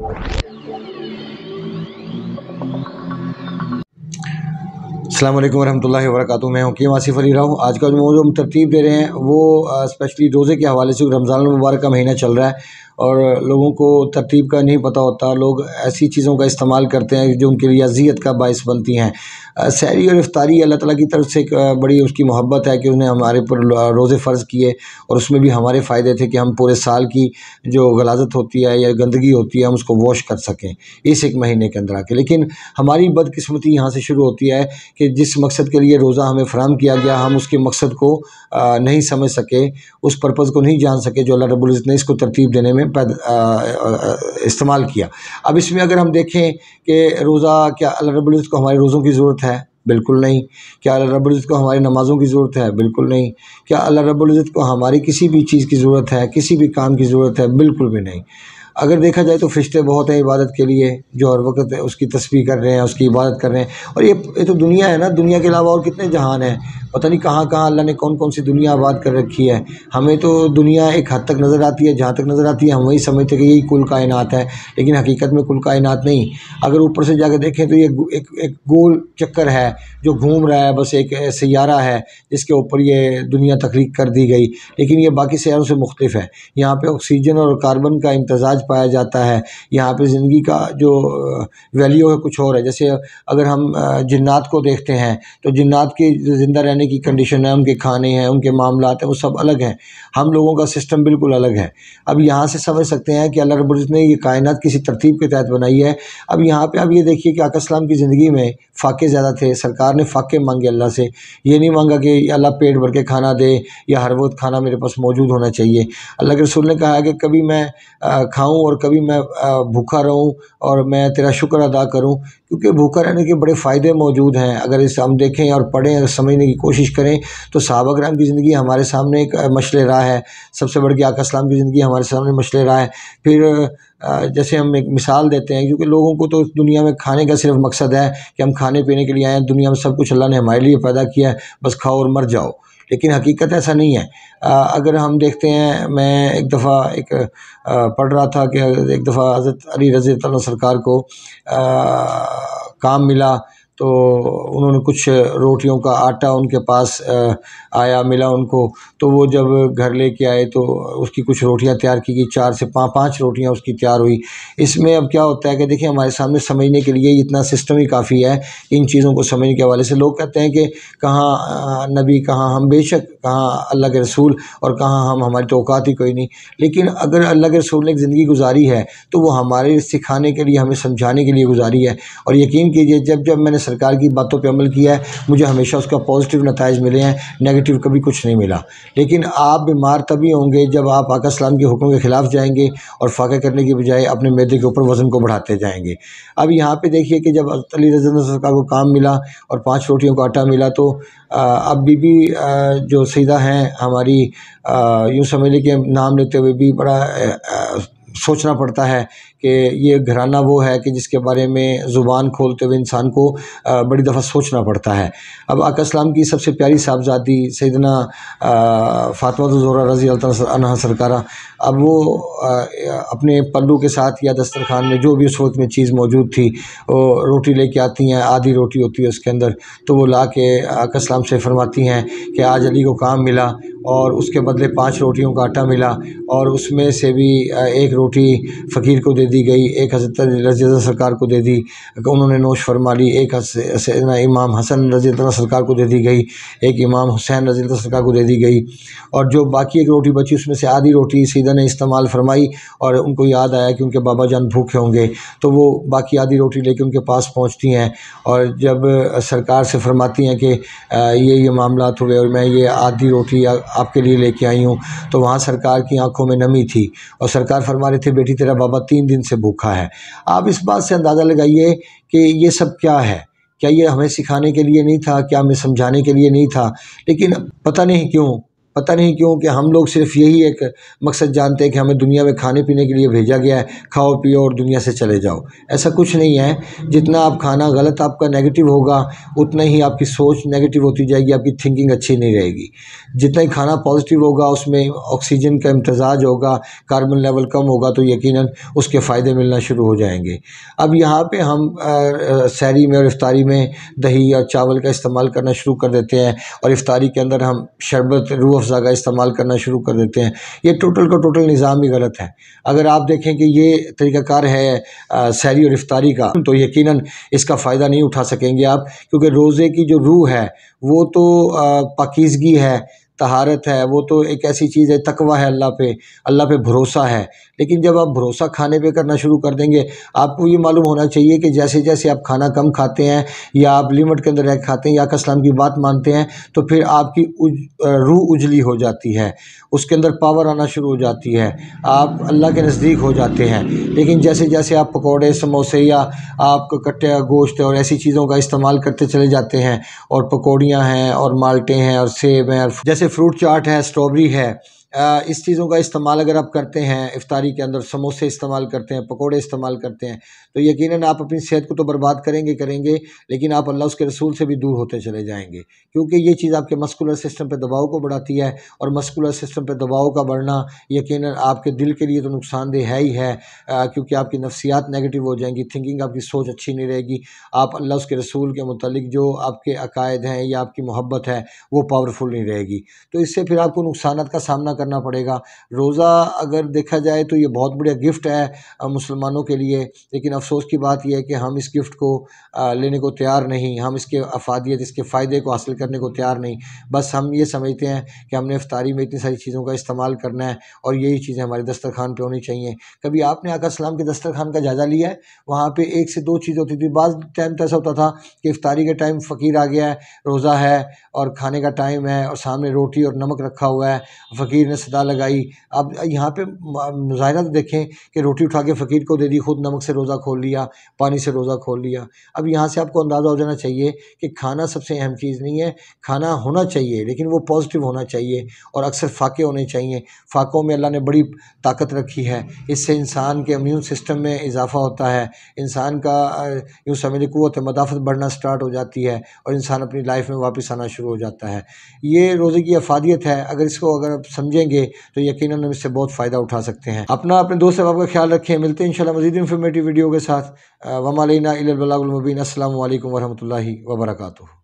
अल्लाम वरहमल वर्क मैं हकीम आसिफ अली रहा हूँ आज का जो मौजूद हम तरतीब दे रहे हैं वो स्पेशली रोज़े के हवाले से रमज़ान मुबारक का महीना चल रहा है और लोगों को तरतीब का नहीं पता होता लोग ऐसी चीज़ों का इस्तेमाल करते हैं जो उनके लिए अजियत का बायस बनती हैं सैरी और इफ्तारी अल्लाह ताली की तरफ से एक बड़ी उसकी मोहब्बत है कि उसने हमारे पर रोज़े फ़र्ज़ किए और उसमें भी हमारे फ़ायदे थे कि हम पूरे साल की जो गलाजत होती है या गंदगी होती है हम उसको वॉश कर सकें इस एक महीने के अंदर आके लेकिन हमारी बदकस्मती यहाँ से शुरू होती है कि जिस मकसद के लिए रोज़ा हमें फ्राहम किया गया हम उसके मकसद को नहीं समझ सके उस पर्पज़ को नहीं जान सके जो अल्लाह रबुल ने इसको तरतीब देने में इस्तेमाल किया अब इसमें अगर हम देखें कि रोज़ा क्या अल्लाह रब्ज़ को हमारे रोज़ों की ज़रूरत है बिल्कुल नहीं क्या अल्लाह रब्ज़ को हमारी नमाज़ों की ज़रूरत है बिल्कुल नहीं क्या अल्लाह रब्ज़ को हमारी किसी भी चीज़ की ज़रूरत है किसी भी काम की ज़रूरत है बिल्कुल भी नहीं अगर देखा जाए तो फरिश्ते बहुत हैं इबादत के लिए जो हर वक्त उसकी तस्वीर कर रहे हैं उसकी इबादत कर रहे हैं और ये ये तो दुनिया है ना दुनिया के अलावा और कितने जहान हैं पता नहीं कहाँ कहाँ अल्लाह ने कौन कौन सी दुनिया आबाद कर रखी है हमें तो दुनिया एक हद तक नज़र आती है जहाँ तक नज़र आती है हम वही समझते कि यही कुल कायनात है लेकिन हकीकत में कुल कायनात नहीं अगर ऊपर से जाकर देखें तो ये एक एक गोल चक्कर है जो घूम रहा है बस एक सियारा है जिसके ऊपर ये दुनिया तकलीक कर दी गई लेकिन ये बाकी सियारों से मुख्तफ है यहाँ पर ऑक्सीजन और कार्बन का इम्तजाज आज पाया जाता है यहाँ पे ज़िंदगी का जो वैल्यू है कुछ और है जैसे अगर हम जन्नात को देखते हैं तो जन्नात के ज़िंदा रहने की कंडीशन है उनके खाने हैं उनके मामला हैं वो सब अलग हैं हम लोगों का सिस्टम बिल्कुल अलग है अब यहाँ से समझ सकते हैं कि अल्लाह रबुल्ज़त ने यह कायनात किसी तरतीब के तहत बनाई है अब यहाँ पर अब ये देखिए कि आकाम की ज़िंदगी में फ़ाके ज़्यादा थे सरकार ने फ़ाके मांगे अल्लाह से ये नहीं मांगा कि अल्लाह पेट भर के खाना दे या हर वक्त खाना मेरे पास मौजूद होना चाहिए अल्लाह के रसूल ने कहा कि कभी मैं खाऊँ खाऊं और कभी मैं भूखा रहूं और मैं तेरा शुक्र अदा करूं क्योंकि भूखा रहने के बड़े फ़ायदे मौजूद हैं अगर इस हम देखें और पढ़ें और समझने की कोशिश करें तो साहबा कराम की ज़िंदगी हमारे सामने एक मछले रहा है सबसे बड़ी के आका इस्लाम की ज़िंदगी हमारे सामने मछले रहा है फिर जैसे हम एक मिसाल देते हैं क्योंकि लोगों को तो दुनिया में खाने का सिर्फ मकसद है कि हम खाने पीने के लिए आए हैं दुनिया में सब कुछ अल्लाह ने हमारे लिए पैदा किया है बस खाओ और मर जाओ लेकिन हकीकत ऐसा नहीं है आ, अगर हम देखते हैं मैं एक दफ़ा एक आ, पढ़ रहा था कि एक दफ़ा हज़रत अली रज़ी सरकार को आ, काम मिला तो उन्होंने कुछ रोटियों का आटा उनके पास आया मिला उनको तो वो जब घर लेके आए तो उसकी कुछ रोटियां तैयार की गई चार से पाँच पाँच रोटियां उसकी तैयार हुई इसमें अब क्या होता है कि देखिए हमारे सामने समझने के लिए इतना सिस्टम ही काफ़ी है इन चीज़ों को समझने के हवाले से लोग कहते हैं कि कहाँ नबी कहाँ हम बेशक कहाँ अल्लाह के रसूल और कहाँ हम हमारी तोक़ात ही कोई नहीं लेकिन अगर अल्लाह के रसूल ने एक ज़िंदगी गुजारी है तो वो हमारे सिखाने के लिए हमें समझाने के लिए गुजारी है और यकीन कीजिए जब जब मैंने सरकार की बातों पर अमल किया है मुझे हमेशा उसका पॉजिटिव नतज मिले हैं नेगेटिव कभी कुछ नहीं मिला लेकिन आप बीमार तभी होंगे जब आप आका इस्लाम के हुक्म के ख़िलाफ़ जाएंगे और फाके करने के बजाय अपने मैदे के ऊपर वज़न को बढ़ाते जाएंगे अब यहाँ पर देखिए कि जब अली रजन सरकार को काम मिला और पाँच रोटियों का आटा मिला तो अब बीबी जो सीधा हैं हमारी यूँ समझ लें कि नाम लेते हुए भी बड़ा सोचना पड़ता है कि ये घराना वो है कि जिसके बारे में ज़ुबान खोलते हुए इंसान को बड़ी दफ़ा सोचना पड़ता है अब आक इस्लाम की सबसे प्यारी साहबजादी सैदना फ़ातमा तो ज़ोरा रज़ी अल्ला सरकारा अब वो अपने पल्लू के साथ या दस्तरखान में जो भी उस वक्त में चीज़ मौजूद थी वो रोटी लेके आती हैं आधी रोटी होती है उसके अंदर तो वो ला के आका इस्लाम से फरमाती हैं कि आज अली को काम मिला और उसके बदले पाँच रोटियों का आटा मिला और उसमें से भी एक रोटी फ़कीर को दे दी गई एक हज़रत रजी सरकार को दे दी उन्होंने नोश फरमा ली एक इमाम हसन रजी सरकार को दे दी गई एक इमाम हुसैन रजी सरकार को दे दी गई और जो बाकी एक रोटी बची उसमें से आधी रोटी सीधा ने इस्तेमाल फरमाई और उनको याद आया कि उनके बाबा जान भूखे होंगे तो वो बाकी आधी रोटी लेके उनके पास पहुँचती हैं और जब सरकार से फरमाती हैं कि ये ये मामला हुए और मैं ये आधी रोटी आपके लिए लेके आई हूँ तो वहाँ सरकार की आंखों में नमी थी और सरकार फरमा रहे थे बेटी तेरा बाबा तीन दिन दिन से भूखा है आप इस बात से अंदाज़ा लगाइए कि ये सब क्या है क्या ये हमें सिखाने के लिए नहीं था क्या हमें समझाने के लिए नहीं था लेकिन पता नहीं क्यों पता नहीं क्यों कि हम लोग सिर्फ यही एक मकसद जानते हैं कि हमें दुनिया में खाने पीने के लिए भेजा गया है खाओ पियो और दुनिया से चले जाओ ऐसा कुछ नहीं है जितना आप खाना गलत आपका नेगेटिव होगा उतना ही आपकी सोच नेगेटिव होती जाएगी आपकी थिंकिंग अच्छी नहीं रहेगी जितना ही खाना पॉजिटिव होगा उसमें ऑक्सीजन का इम्तजाज होगा कार्बन लेवल कम होगा तो यकीन उसके फ़ायदे मिलना शुरू हो जाएंगे अब यहाँ पर हम सैरी में और इफ्तारी में दही और चावल का इस्तेमाल करना शुरू कर देते हैं और इफ्तारी के अंदर हम शरबत रूह फोर्स का इस्तेमाल करना शुरू कर देते हैं ये टोटल का टोटल निज़ाम ही गलत है अगर आप देखें कि ये तरीक़ाकार है सैरी और इफ्तारी का तो यकीन इसका फ़ायदा नहीं उठा सकेंगे आप क्योंकि रोज़े की जो रूह है वो तो पाकिजगी है तहारत है वो तो एक ऐसी चीज़ है तकवा है अल्लाह पे अल्लाह पे भरोसा है लेकिन जब आप भरोसा खाने पे करना शुरू कर देंगे आपको ये मालूम होना चाहिए कि जैसे जैसे आप खाना कम खाते हैं या आप लिमिट के अंदर रह खाते हैं या कसलाम की बात मानते हैं तो फिर आपकी उज, रूह उजली हो जाती है उसके अंदर पावर आना शुरू हो जाती है आप अल्लाह के नज़दीक हो जाते हैं लेकिन जैसे जैसे आप पकौड़े समोसे या आप कट्टे गोश्त और ऐसी चीज़ों का इस्तेमाल करते चले जाते हैं और पकौड़ियाँ हैं और माल्टे हैं और सेब हैं और जैसे फ्रूट चाट है स्ट्रॉबेरी है इस चीज़ों का इस्तेमाल अगर आप करते हैं इफ़ारी के अंदर समोसे इस्तेमाल करते हैं पकोड़े इस्तेमाल करते हैं तो यकीनन आप अपनी सेहत को तो बर्बाद करेंगे करेंगे लेकिन आप अल्लाह उसके रसूल से भी दूर होते चले जाएंगे क्योंकि ये चीज़ आपके मस्कुलर सिस्टम पर दबाव को बढ़ाती है और मस्कुलर सिस्टम पर दबाव का बढ़ना यकीन आपके दिल के लिए तो नुकसानदेह है ही है क्योंकि आपकी नफसियात नेगेटिव हो जाएंगी थिंकिंग आपकी सोच अच्छी नहीं रहेगी आप अल्लाह उसके रसूल के मतलब जो आपके अकायद हैं या आपकी मोहब्बत है वो पावरफुल नहीं रहेगी तो इससे फिर आपको नुकसान का सामना करना पड़ेगा रोज़ा अगर देखा जाए तो ये बहुत बढ़िया गिफ्ट है मुसलमानों के लिए लेकिन अफसोस की बात यह है कि हम इस गिफ्ट को लेने को तैयार नहीं हम इसके अफादियत इसके फ़ायदे को हासिल करने को तैयार नहीं बस हम ये समझते हैं कि हमने अफ्तारी में इतनी सारी चीज़ों का इस्तेमाल करना है और यही चीज़ें हमारे दस्तरखान पर होनी चाहिए कभी आपने आका सलाम के दस्तरखान का जायज़ा लिया है वहाँ पर एक से दो चीज़ होती थी बाद टाइम तो ऐसा होता था कि इफ्तारी के टाइम फ़कीर आ गया है रोज़ा है और खाने का टाइम है और सामने रोटी और नमक रखा हुआ है फ़कीर ने सदा लगाई अब यहाँ पे मुजाहरा तो देखें कि रोटी उठा के फ़कीर को दे दी खुद नमक से रोज़ा खोल लिया पानी से रोज़ा खोल लिया अब यहाँ से आपको अंदाज़ा हो जाना चाहिए कि खाना सबसे अहम चीज़ नहीं है खाना होना चाहिए लेकिन वो पॉजिटिव होना चाहिए और अक्सर फाके होने चाहिए फाकों में अल्लाह ने बड़ी ताकत रखी है इससे इंसान के इम्यून सिस्टम में इजाफा होता है इंसान का यूँ समझ क़वत मदाफ़त बढ़ना स्टार्ट हो जाती है और इंसान अपनी लाइफ में वापस आना शुरू हो जाता है ये रोज़े की अफादियत है अगर इसको अगर समझे समझेंगे तो यकीन हम इससे बहुत फ़ायदा उठा सकते हैं अपना अपने दोस्त अहबाब का ख्याल रखें मिलते हैं इनशाला मजीद इन्फॉर्मेटिव वीडियो के साथ वमालना इलाबलामबीन असल वरहमल वर्का